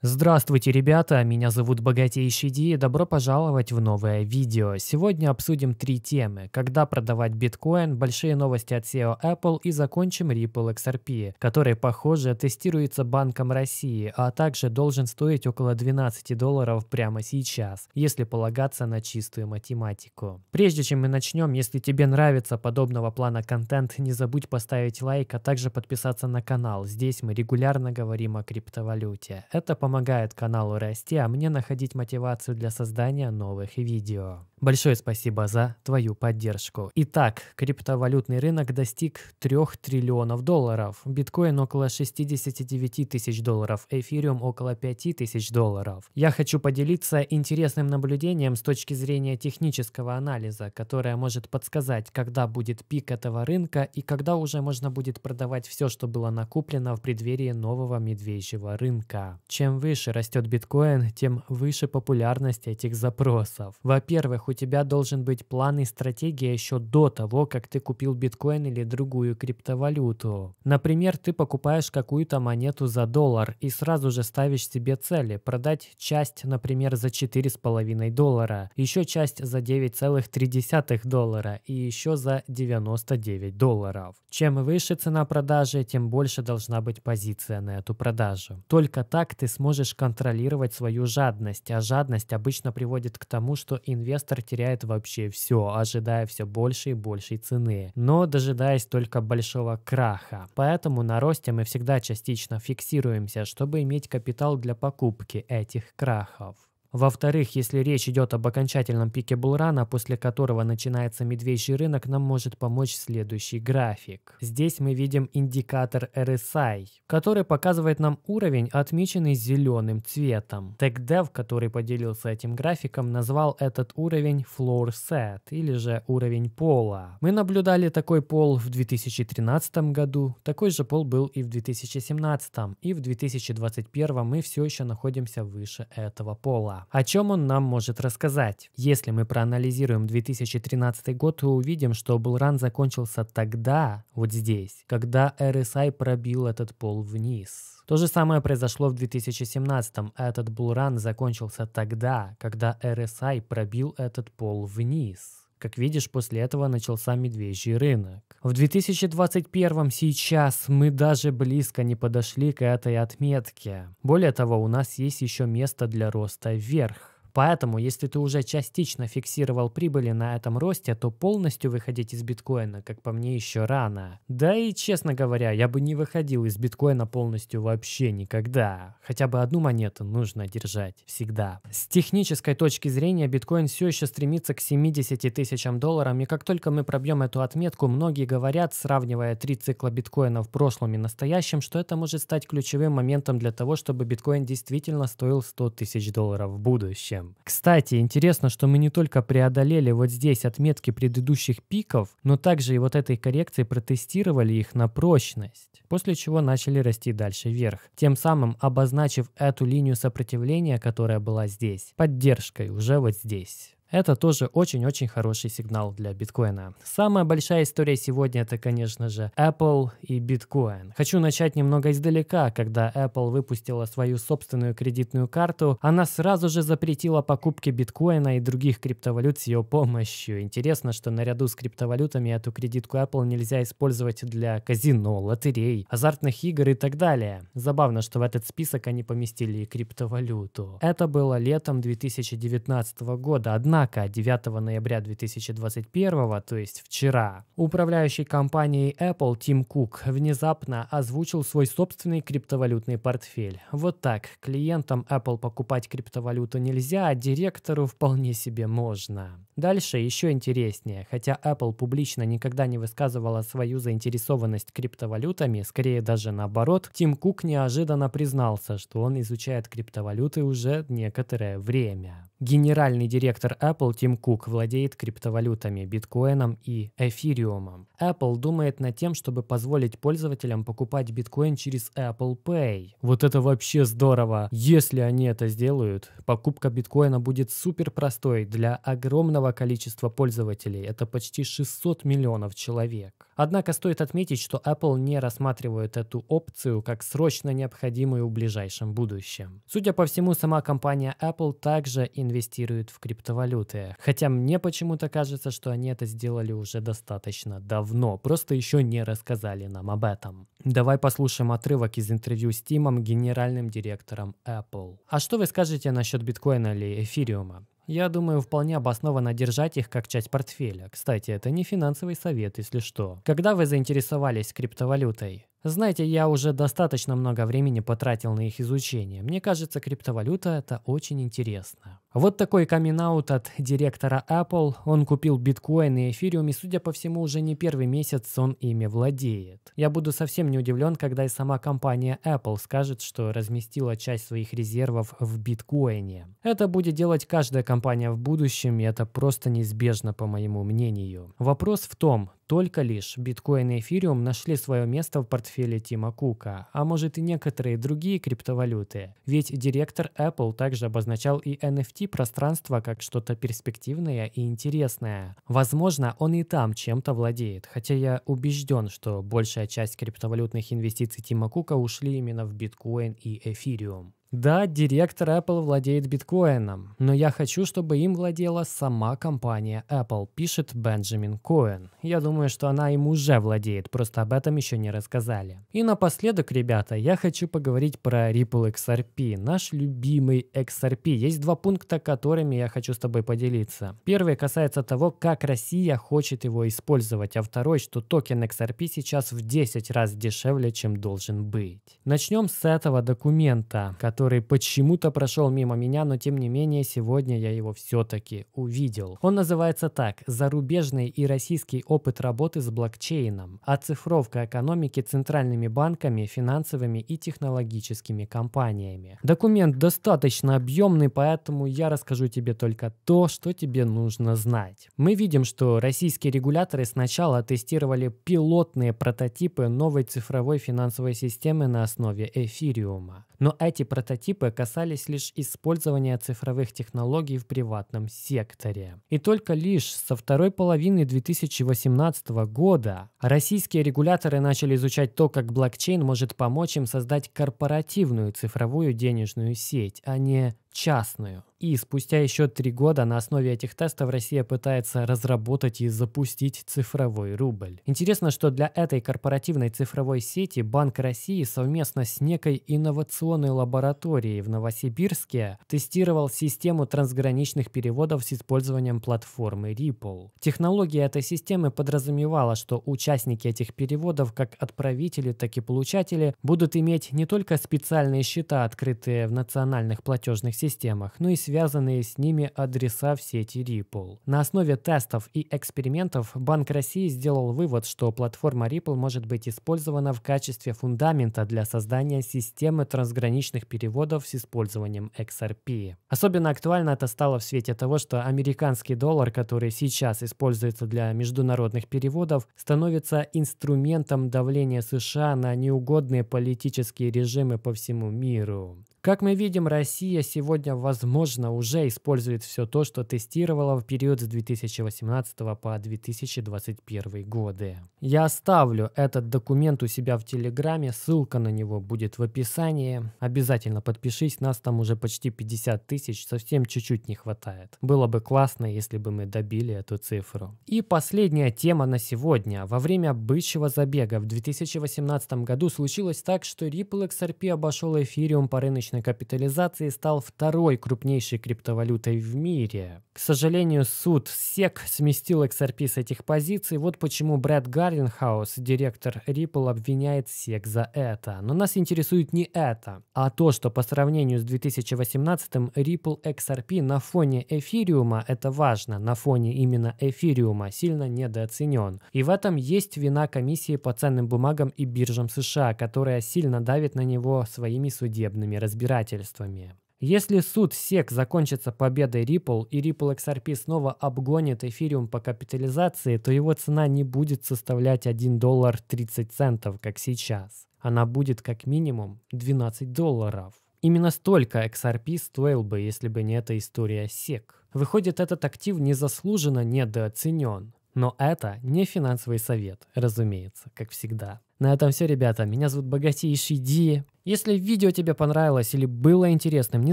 Здравствуйте, ребята! Меня зовут Богатейший Ди и добро пожаловать в новое видео. Сегодня обсудим три темы. Когда продавать биткоин, большие новости от SEO Apple и закончим Ripple XRP, который, похоже, тестируется Банком России, а также должен стоить около 12 долларов прямо сейчас, если полагаться на чистую математику. Прежде чем мы начнем, если тебе нравится подобного плана контент, не забудь поставить лайк, а также подписаться на канал. Здесь мы регулярно говорим о криптовалюте. Это по помогает каналу расти, а мне находить мотивацию для создания новых видео. Большое спасибо за твою поддержку. Итак, криптовалютный рынок достиг 3 триллионов долларов, биткоин около 69 тысяч долларов, эфириум около 5 тысяч долларов. Я хочу поделиться интересным наблюдением с точки зрения технического анализа, которое может подсказать, когда будет пик этого рынка и когда уже можно будет продавать все, что было накуплено в преддверии нового медвежьего рынка. Чем выше растет биткоин, тем выше популярность этих запросов. Во-первых, у тебя должен быть план и стратегия еще до того, как ты купил биткоин или другую криптовалюту. Например, ты покупаешь какую-то монету за доллар и сразу же ставишь себе цели продать часть, например, за 4,5 доллара, еще часть за 9,3 доллара и еще за 99 долларов. Чем выше цена продажи, тем больше должна быть позиция на эту продажу. Только так ты сможешь контролировать свою жадность, а жадность обычно приводит к тому, что инвестор Кастомер теряет вообще все, ожидая все больше и большей цены, но дожидаясь только большого краха. Поэтому на росте мы всегда частично фиксируемся, чтобы иметь капитал для покупки этих крахов. Во-вторых, если речь идет об окончательном пике булрана, после которого начинается медвежий рынок, нам может помочь следующий график. Здесь мы видим индикатор RSI, который показывает нам уровень, отмеченный зеленым цветом. TechDev, который поделился этим графиком, назвал этот уровень Floor Set, или же уровень пола. Мы наблюдали такой пол в 2013 году, такой же пол был и в 2017, и в 2021 мы все еще находимся выше этого пола. О чем он нам может рассказать? Если мы проанализируем 2013 год, то увидим, что Булран закончился тогда, вот здесь, когда RSI пробил этот пол вниз. То же самое произошло в 2017-м. Этот булран закончился тогда, когда RSI пробил этот пол вниз. Как видишь, после этого начался медвежий рынок. В 2021 сейчас мы даже близко не подошли к этой отметке. Более того, у нас есть еще место для роста вверх. Поэтому, если ты уже частично фиксировал прибыли на этом росте, то полностью выходить из биткоина, как по мне, еще рано. Да и, честно говоря, я бы не выходил из биткоина полностью вообще никогда. Хотя бы одну монету нужно держать всегда. С технической точки зрения, биткоин все еще стремится к 70 тысячам долларов, и как только мы пробьем эту отметку, многие говорят, сравнивая три цикла биткоина в прошлом и настоящем, что это может стать ключевым моментом для того, чтобы биткоин действительно стоил 100 тысяч долларов в будущем усилиям. Кстати, интересно, что мы не только преодолели вот здесь отметки предыдущих пиков, но также и вот этой коррекции протестировали их на прочность, после чего начали расти дальше вверх, тем самым обозначив эту линию сопротивления, которая была здесь, поддержкой уже вот здесь. Это тоже очень-очень хороший сигнал для биткоина. Самая большая история сегодня это, конечно же, Apple и биткоин. Хочу начать немного издалека. Когда Apple выпустила свою собственную кредитную карту, она сразу же запретила покупки биткоина и других криптовалют с ее помощью. Интересно, что наряду с криптовалютами эту кредитку Apple нельзя использовать для казино, лотерей, азартных игр и так далее. Забавно, что в этот список они поместили и криптовалюту. Это было летом 2019 года. Однако Однако 9 ноября 2021, то есть вчера, управляющий компанией Apple Тим Кук внезапно озвучил свой собственный криптовалютный портфель. Вот так, клиентам Apple покупать криптовалюту нельзя, а директору вполне себе можно. Дальше еще интереснее. Хотя Apple публично никогда не высказывала свою заинтересованность криптовалютами, скорее даже наоборот, Тим Кук неожиданно признался, что он изучает криптовалюты уже некоторое время. Генеральный директор Apple Тим Кук владеет криптовалютами, биткоином и эфириумом. Apple думает над тем, чтобы позволить пользователям покупать биткоин через Apple Pay. Вот это вообще здорово! Если они это сделают, покупка биткоина будет супер простой для огромного количества пользователей. Это почти 600 миллионов человек. Однако стоит отметить, что Apple не рассматривает эту опцию как срочно необходимую в ближайшем будущем. Судя по всему, сама компания Apple также инвестирует в криптовалюты. Хотя мне почему-то кажется, что они это сделали уже достаточно давно, просто еще не рассказали нам об этом. Давай послушаем отрывок из интервью с Тимом, генеральным директором Apple. А что вы скажете насчет биткоина или эфириума? Я думаю, вполне обоснованно держать их как часть портфеля. Кстати, это не финансовый совет, если что. Когда вы заинтересовались криптовалютой? Знаете, я уже достаточно много времени потратил на их изучение. Мне кажется, криптовалюта – это очень интересно. Вот такой камин от директора Apple. Он купил биткоин и эфириум, и, судя по всему, уже не первый месяц он ими владеет. Я буду совсем не удивлен, когда и сама компания Apple скажет, что разместила часть своих резервов в биткоине. Это будет делать каждая компания в будущем, и это просто неизбежно, по моему мнению. Вопрос в том, только лишь биткоин и эфириум нашли свое место в портфеле Тима Кука, а может и некоторые другие криптовалюты. Ведь директор Apple также обозначал и NFT сети пространство как что-то перспективное и интересное. Возможно, он и там чем-то владеет, хотя я убежден, что большая часть криптовалютных инвестиций Тима Кука ушли именно в биткоин и эфириум. Да, директор Apple владеет биткоином, но я хочу, чтобы им владела сама компания Apple, пишет Бенджамин Коэн. Я думаю, что она им уже владеет, просто об этом еще не рассказали. И напоследок, ребята, я хочу поговорить про Ripple XRP, наш любимый XRP. Есть два пункта, которыми я хочу с тобой поделиться. Первый касается того, как Россия хочет его использовать, а второй, что токен XRP сейчас в 10 раз дешевле, чем должен быть. Начнем с этого документа, который который почему-то прошел мимо меня, но тем не менее сегодня я его все-таки увидел. Он называется так «Зарубежный и российский опыт работы с блокчейном. Оцифровка а экономики центральными банками, финансовыми и технологическими компаниями». Документ достаточно объемный, поэтому я расскажу тебе только то, что тебе нужно знать. Мы видим, что российские регуляторы сначала тестировали пилотные прототипы новой цифровой финансовой системы на основе эфириума. Но эти прототипы прототипы касались лишь использования цифровых технологий в приватном секторе. И только лишь со второй половины 2018 года российские регуляторы начали изучать то, как блокчейн может помочь им создать корпоративную цифровую денежную сеть, а не частную. И спустя еще три года на основе этих тестов Россия пытается разработать и запустить цифровой рубль. Интересно, что для этой корпоративной цифровой сети Банк России совместно с некой инновационной лабораторией в Новосибирске тестировал систему трансграничных переводов с использованием платформы Ripple. Технология этой системы подразумевала, что участники этих переводов, как отправители, так и получатели, будут иметь не только специальные счета, открытые в национальных платежных системах, ну и связанные с ними адреса в сети Ripple. На основе тестов и экспериментов Банк России сделал вывод, что платформа Ripple может быть использована в качестве фундамента для создания системы трансграничных переводов с использованием XRP. Особенно актуально это стало в свете того, что американский доллар, который сейчас используется для международных переводов, становится инструментом давления США на неугодные политические режимы по всему миру. Как мы видим, Россия сегодня, возможно, уже использует все то, что тестировала в период с 2018 по 2021 годы. Я оставлю этот документ у себя в Телеграме, ссылка на него будет в описании. Обязательно подпишись, нас там уже почти 50 тысяч, совсем чуть-чуть не хватает. Было бы классно, если бы мы добили эту цифру. И последняя тема на сегодня. Во время бычьего забега в 2018 году случилось так, что Ripple XRP обошел эфириум по рыночной рыночной капитализации стал второй крупнейшей криптовалютой в мире. К сожалению, суд SEC сместил XRP с этих позиций, вот почему Брэд Гарденхаус, директор Ripple, обвиняет SEC за это. Но нас интересует не это, а то, что по сравнению с 2018 м Ripple XRP на фоне эфириума, это важно, на фоне именно эфириума, сильно недооценен. И в этом есть вина комиссии по ценным бумагам и биржам США, которая сильно давит на него своими судебными разбирательствами разбирательствами. Если суд SEC закончится победой Ripple и Ripple XRP снова обгонит эфириум по капитализации, то его цена не будет составлять 1 доллар 30 центов, как сейчас. Она будет как минимум 12 долларов. Именно столько XRP стоил бы, если бы не эта история SEC. Выходит, этот актив незаслуженно недооценен. Но это не финансовый совет, разумеется, как всегда. На этом все, ребята. Меня зовут Богатейший Ди. Если видео тебе понравилось или было интересным, не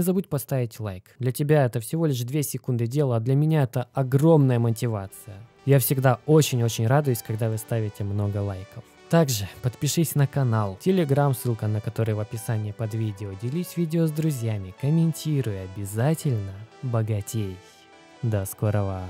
забудь поставить лайк. Для тебя это всего лишь 2 секунды дела, а для меня это огромная мотивация. Я всегда очень-очень радуюсь, когда вы ставите много лайков. Также подпишись на канал, телеграм, ссылка на который в описании под видео. Делись видео с друзьями, комментируй обязательно. Богатей. До скорого.